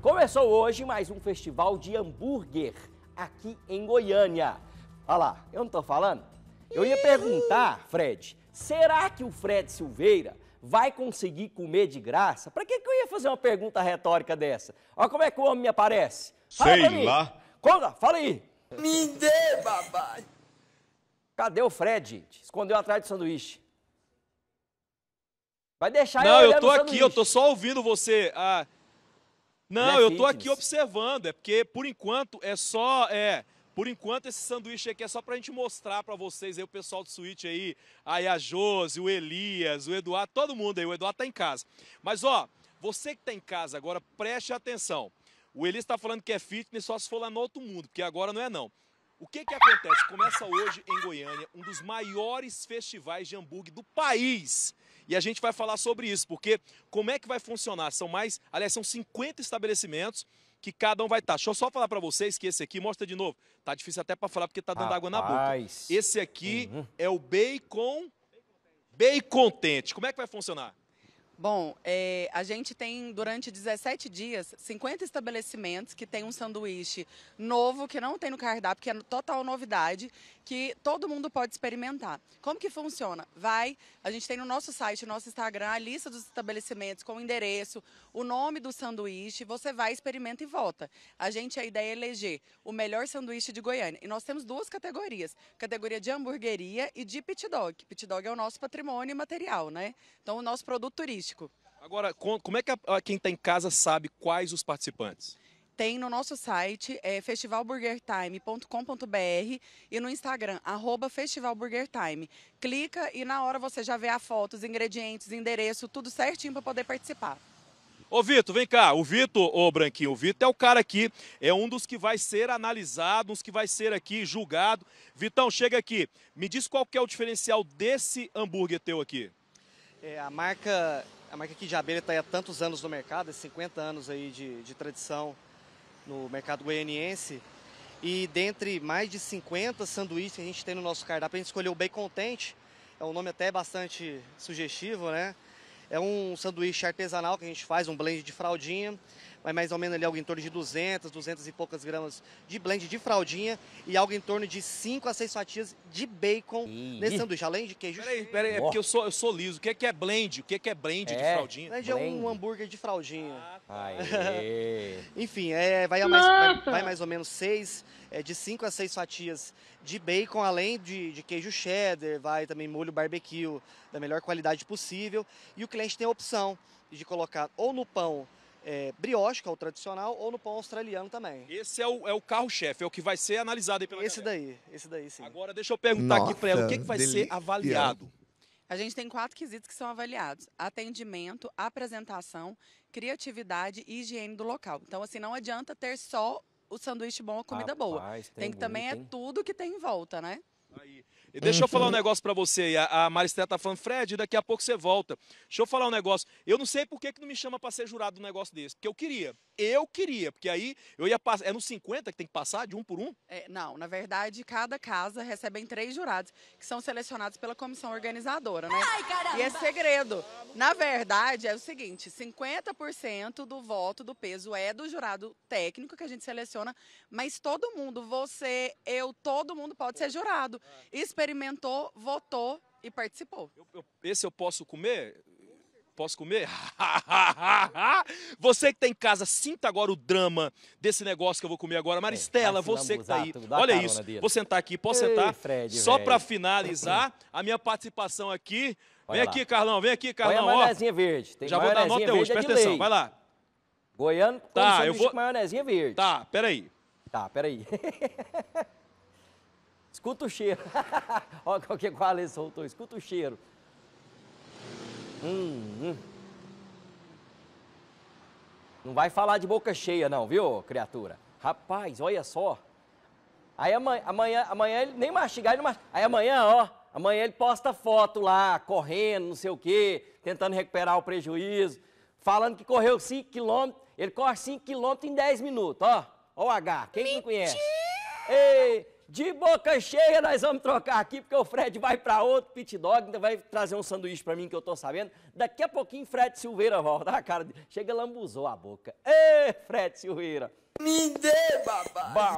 Começou hoje mais um festival de hambúrguer aqui em Goiânia. Olha lá, eu não tô falando? Eu ia perguntar, Fred, será que o Fred Silveira vai conseguir comer de graça? Pra que, que eu ia fazer uma pergunta retórica dessa? Olha como é que o homem me aparece. Fala Sei lá. Conta, fala aí. Me dê, babai. Cadê o Fred, Escondeu atrás do sanduíche. Vai deixar ele? Não, eu, eu tô aqui, eu tô só ouvindo você. Ah... Não, eu estou aqui observando, é porque por enquanto é só. É, por enquanto, esse sanduíche aqui é só para a gente mostrar para vocês aí, o pessoal do suíte aí, aí a Josi, o Elias, o Eduardo, todo mundo aí, o Eduardo tá em casa. Mas ó, você que tá em casa agora, preste atenção. O Elias está falando que é fitness só se for lá no outro mundo, porque agora não é não. O que, que acontece? Começa hoje em Goiânia um dos maiores festivais de hambúrguer do país. E a gente vai falar sobre isso, porque como é que vai funcionar? São mais, aliás, são 50 estabelecimentos que cada um vai estar. Deixa eu só falar para vocês que esse aqui, mostra de novo. Tá difícil até para falar porque tá dando Rapaz. água na boca. Esse aqui uhum. é o bacon bacon contente. Como é que vai funcionar? Bom, é, a gente tem durante 17 dias 50 estabelecimentos que tem um sanduíche novo, que não tem no cardápio, que é total novidade, que todo mundo pode experimentar. Como que funciona? Vai, a gente tem no nosso site, no nosso Instagram, a lista dos estabelecimentos com o endereço, o nome do sanduíche, você vai, experimenta e volta. A gente, a ideia é eleger o melhor sanduíche de Goiânia. E nós temos duas categorias, categoria de hamburgueria e de pit dog. Pit dog é o nosso patrimônio material, né? Então, o nosso produto turístico artístico. Agora, como é que a, quem está em casa sabe quais os participantes? Tem no nosso site, é festivalburgertime.com.br e no Instagram, arroba festivalburgertime. Clica e na hora você já vê a foto, os ingredientes, endereço, tudo certinho para poder participar. Ô Vitor, vem cá. O Vitor, ô Branquinho, o Vitor é o cara aqui, é um dos que vai ser analisado, uns que vai ser aqui julgado. Vitão, chega aqui. Me diz qual que é o diferencial desse hambúrguer teu aqui. É, a marca a é, marca aqui de abelha está há tantos anos no mercado, 50 é anos aí de, de tradição no mercado goianiense. E dentre mais de 50 sanduíches que a gente tem no nosso cardápio, a gente escolheu o Bem Contente. É um nome até bastante sugestivo, né? É um sanduíche artesanal que a gente faz, um blend de fraldinha vai mais ou menos ali algo em torno de 200, 200 e poucas gramas de blend de fraldinha e algo em torno de 5 a 6 fatias de bacon Ih. nesse sanduíche, além de queijo. Peraí, peraí, é porque eu sou, eu sou liso. O que é, que é blend? O que é, que é blend é, de fraldinha? Blend é um hambúrguer de fraldinha. Ah, Enfim, é, vai, mais, vai, vai, mais ou menos 6, é, de 5 a 6 fatias de bacon, além de, de queijo cheddar, vai também molho barbecue da melhor qualidade possível. E o cliente tem a opção de colocar ou no pão é, brioche, que é o tradicional, ou no pão australiano também. Esse é o, é o carro-chefe, é o que vai ser analisado aí pela Esse galera. daí, esse daí sim. Agora deixa eu perguntar Nossa, aqui para ela, o que, que vai ser avaliado? A gente tem quatro quesitos que são avaliados: atendimento, apresentação, criatividade e higiene do local. Então, assim, não adianta ter só o sanduíche bom, a comida Rapaz, boa. Tem, tem que também é hein? é tudo que tem em volta, né? E deixa uhum. eu falar um uhum. negócio para você. A, a Maristela tá falando, Fred, daqui a pouco você volta. Deixa eu falar um negócio. Eu não sei por que, que não me chama para ser jurado de um negócio desse. Porque eu queria. Eu queria. Porque aí eu ia passar. É nos 50 que tem que passar, de um por um? É, não, na verdade, cada casa recebe três jurados que são selecionados pela comissão organizadora, né? Ai, caramba! E é segredo. Na verdade, é o seguinte: 50% do voto do peso é do jurado técnico que a gente seleciona, mas todo mundo, você, eu, todo mundo pode ser jurado. É. Isso experimentou, votou e participou. Eu, eu, esse eu posso comer? Posso comer? você que tá em casa, sinta agora o drama desse negócio que eu vou comer agora. É, Maristela, é, você que tá aí. Olha isso. Dele. Vou sentar aqui, posso Ei, sentar? Fred, Só para finalizar a minha participação aqui. Olha vem lá. aqui, Carlão, vem aqui, Carlão. Olha a maionezinha verde. Tem Já vou dar nota hoje, é presta atenção, lei. vai lá. Goiano, tá, eu vou... maionezinha verde. Tá, peraí. Tá, peraí. Escuta o cheiro. Olha o que o Ale soltou. Escuta o cheiro. Hum, hum. Não vai falar de boca cheia não, viu, criatura? Rapaz, olha só. Aí amanhã, amanhã, amanhã ele nem mastigar, ele não Aí amanhã, ó, amanhã ele posta foto lá, correndo, não sei o quê, tentando recuperar o prejuízo, falando que correu 5 quilômetros. Ele corre 5 quilômetros em 10 minutos, ó. Ó o H, quem Mentira! não conhece? Ei, de boca cheia nós vamos trocar aqui, porque o Fred vai para outro pit dog, ainda vai trazer um sanduíche para mim que eu estou sabendo. Daqui a pouquinho Fred Silveira volta, a cara, chega lambuzou a boca. Ê, Fred Silveira. Me dê, babá.